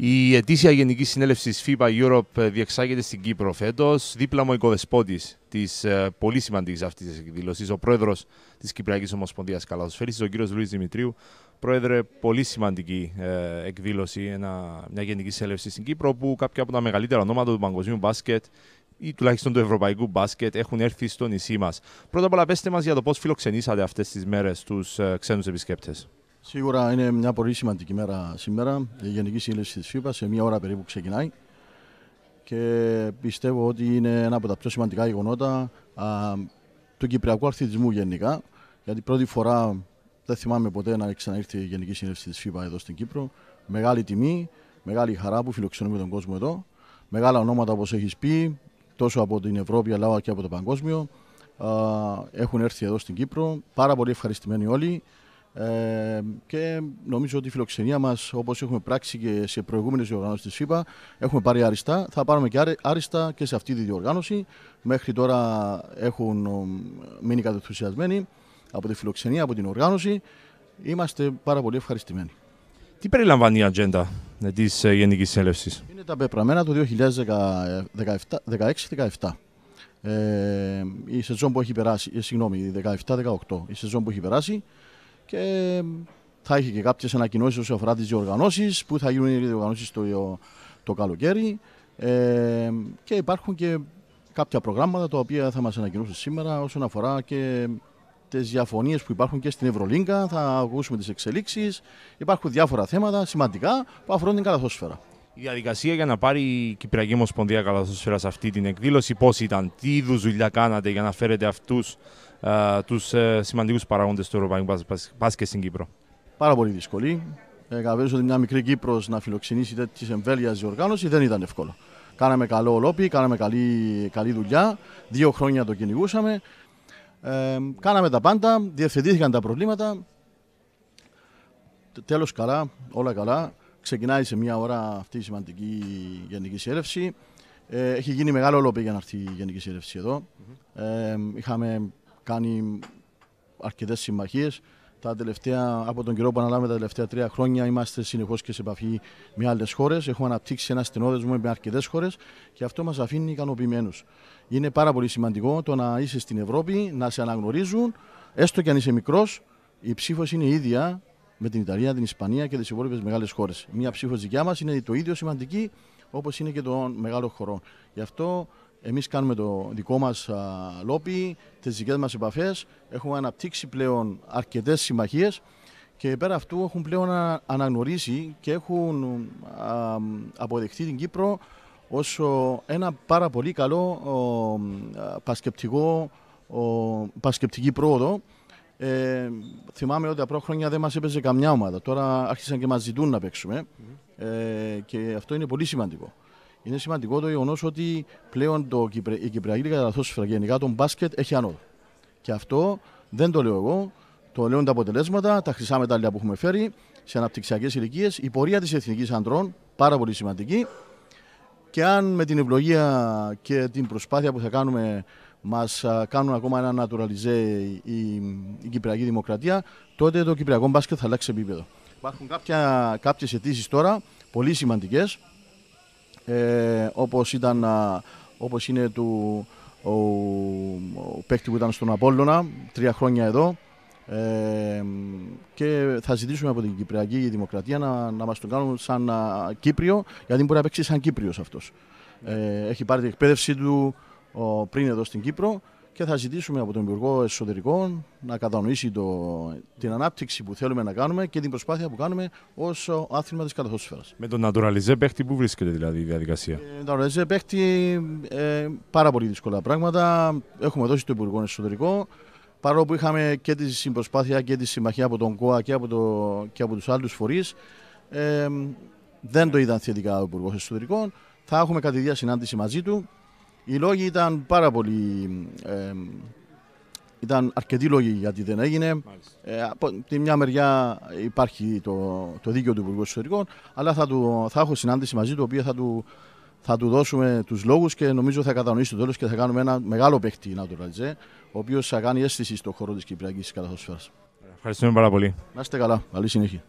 Η ετήσια Γενική Συνέλευση FIBA Europe ε, διεξάγεται στην Κύπρο φέτος. Δίπλα μου ο οικοδεσπότης της ε, πολύ σημαντικής αυτής της εκδήλωση, ο πρόεδρος της Κυπριακής Ομοσπονδίας Καλαθοσφαίριση, ο κύριος Λουίς Δημητρίου. Πρόεδρε, πολύ σημαντική ε, εκδήλωση, ένα, μια Γενική Συνέλευση στην Κύπρο, που κάποια από τα μεγαλύτερα ονόματα του παγκοσμίου μπάσκετ ή τουλάχιστον του ευρωπαϊκού μπάσκετ έχουν έρθει στο νησί μας. Πρώτα απ' όλα, πέστε μας για το πώς φιλοξενήσατε αυτές τις μέρες τους ξένους επισκέπτες. Σίγουρα είναι μια πολύ σημαντική μέρα σήμερα. Η Γενική Σύλληψη της ΦΥΠΑ σε μία ώρα περίπου ξεκινάει και πιστεύω ότι είναι ένα από τα πιο σημαντικά γεγονότα α, του κυπριακού αθλητισμού γενικά. Γιατί πρώτη φορά δεν θυμάμαι ποτέ να ξαναήρθει η Γενική Σύλληψη της ΦΥΠΑ εδώ στην Κύπρο. Μεγάλη τιμή, μεγάλη χαρά που φιλοξενούμε τον κόσμο εδώ. Μεγάλα ονόματα όπως έχεις πει, τόσο από την Ευρώπη αλλά και από το παγκόσμιο, α, έχουν έρθει εδώ στην Κύπρο. Πάρα πολύ ευχαριστημένοι όλοι. Ε, και νομίζω ότι η φιλοξενία μας, όπως έχουμε πράξει και σε προηγούμενες διοργανώσεις της ΦΥΠΑ, έχουμε πάρει άριστα. Θα πάρουμε και άριστα και σε αυτή τη διοργάνωση. Μέχρι τώρα έχουν μείνει κατευθυνσιασμένοι από τη φιλοξενία, από την οργάνωση. Είμαστε πάρα πολύ ευχαριστημένοι. Τι περιλαμβάνει η ατζέντα τη ε, Γενικής Συνέλευσης, Είναι τα πεπραμένα του 2016 2017 Ε, η σεζόν που έχει περάσει, ε, συγγνώμη, 17-18, η σεζόν που έχει περάσει, και θα έχει και κάποιες ανακοινώσεις όσο αφορά τις διοργανώσεις που θα γίνουν οι διοργανώσεις το, το καλοκαίρι. Ε, και υπάρχουν και κάποια προγράμματα τα οποία θα μας ανακοινώσουν σήμερα όσον αφορά και τις διαφωνίες που υπάρχουν και στην Ευρωλίγκα. Θα ακούσουμε τις εξελίξεις Υπάρχουν διάφορα θέματα σημαντικά που αφορούν την καλαθόσφαιρα η διαδικασία για να πάρει η Κυπριακή Ομοσπονδία σε αυτή την εκδήλωση, πώς ήταν, τι είδους δουλειά κάνατε για να φέρετε αυτούς του τους ε, παράγοντες του Ευρωπαϊκού Μπάσκετ στην Κύπρο. Πάρα πολύ δύσκολη. Ε, Καταλαβαίνω ότι μια μικρή Κύπρος να φιλοξενήσει τέτοιες εμβέλεια διοργάνωση δεν ήταν εύκολο. Κάναμε καλό ολόπι, κάναμε καλή, καλή δουλειά, δύο χρόνια το κυνηγούσαμε. Ε, κάναμε τα πάντα, διευθετήθηκαν τα προβλήματα. Τέλος καλά, όλα καλά. Ξεκινάει σε μια ώρα αυτή η σημαντική γενική συρεύση. Ε, έχει γίνει μεγάλο λόγο για αυτή η γενική συνέλευση Ε, είχαμε κάνει αρκετές συμμαχίες. Τα τελευταία, από τον καιρό που αναλάβαμε τα τελευταία τρία χρόνια, είμαστε συνεχώς και σε επαφή με άλλες χώρες. Έχουμε αναπτύξει ένα στενόδεσμο με αρκετές χώρες και αυτό μας αφήνει ικανοποιημένους. Είναι πάρα πολύ σημαντικό το να είσαι στην Ευρώπη, να σε αναγνωρίζουν, έστω και αν είσαι μικρός, η ψήφος είναι ίδια με την Ιταλία, την Ισπανία και τις υπόλοιπες μεγάλες χώρες. Μία ψήφο δικιά μας είναι το ίδιο σημαντική όπως είναι και των μεγάλων χωρών. Γι' αυτό εμείς κάνουμε το δικό μας λόπι, τις δικές μας επαφές. Έχουμε αναπτύξει πλέον αρκετές συμμαχίες και πέρα αυτού έχουν πλέον αναγνωρίσει και έχουν αποδεχτεί την Κύπρο ως ένα πάρα πολύ καλό πασκεπτικό, πασκεπτική πρόοδο ε, θυμάμαι ότι τα πρώτα χρόνια δεν μας έπαιζε καμιά ομάδα. Τώρα άρχισαν και μας ζητούν να παίξουμε. Ε, και αυτό είναι πολύ σημαντικό. Είναι σημαντικό το γεγονός ότι πλέον το, η Κυπριακή Καταλαθόσφαιρα και γενικά μπάσκετ έχει ανώδο. Και αυτό δεν το λέω εγώ. Το λέω τα αποτελέσματα, τα χρυσά μετάλλια που έχουμε φέρει σε αναπτυξιακές ηλικίες. Η πορεία της Εθνικής Αντρών, πάρα πολύ σημαντική. Και αν με την ευλογία και την προσπάθεια που θα κάνουμε Μας κάνουν ακόμα ένα naturalize η, η Κυπριακή Δημοκρατία, τότε το Κυπριακό μπάσκετ θα αλλάξει επίπεδο. Υπάρχουν κάποιες αιτήσεις τώρα, πολύ σημαντικές. ε, όπως, όπως είναι του, ο, ο παίκτη που ήταν στον Απόλλωνα, τρία χρόνια εδώ, ε, και θα ζητήσουμε από την Κυπριακή Δημοκρατία να, να μας τον κάνουν σαν Κύπριο, γιατί μπορεί να παίξει σαν Κύπριος αυτός. Ε, έχει πάρει την εκπαίδευση του, πριν εδώ στην Κύπρο και θα ζητήσουμε από τον Υπουργό Εσωτερικών να κατανοήσει το, την ανάπτυξη που θέλουμε να κάνουμε και την προσπάθεια που κάνουμε ως άθλημα της καταθόσφαιρα. Με τον Αντοραλιζέ παίχτη, πού βρίσκεται δηλαδή η διαδικασία. Με τον Αντοραλιζέ παίχτη, ε, πάρα πολύ δύσκολα πράγματα. Έχουμε δώσει τον Υπουργό Εσωτερικό. Παρόλο που είχαμε και τη συμπροσπάθεια και τη συμμαχία από τον ΚΟΑ και από, το, και από τους άλλους φορείς, ε, δεν το είδαν θετικά ο Υπουργός Εσωτερικών. Θα έχουμε κατηδια συνάντηση μαζί του οι λόγοι ήταν πάρα πολύ. Ε, ήταν αρκετοί λόγοι γιατί δεν έγινε. Ε, από τη μια μεριά υπάρχει το, το δίκαιο του Υπουργού Εσωτερικών, αλλά θα, του, θα έχω συνάντηση μαζί του, οποία θα του, θα του δώσουμε τους λόγους και νομίζω θα κατανοήσει το τέλος και θα κάνουμε ένα μεγάλο παίχτη ο οποίος θα κάνει αίσθηση στον χώρο της Κυπριακής Καταθόσφαιρα. Ευχαριστούμε πάρα πολύ. Να είστε καλά. Καλή συνέχεια.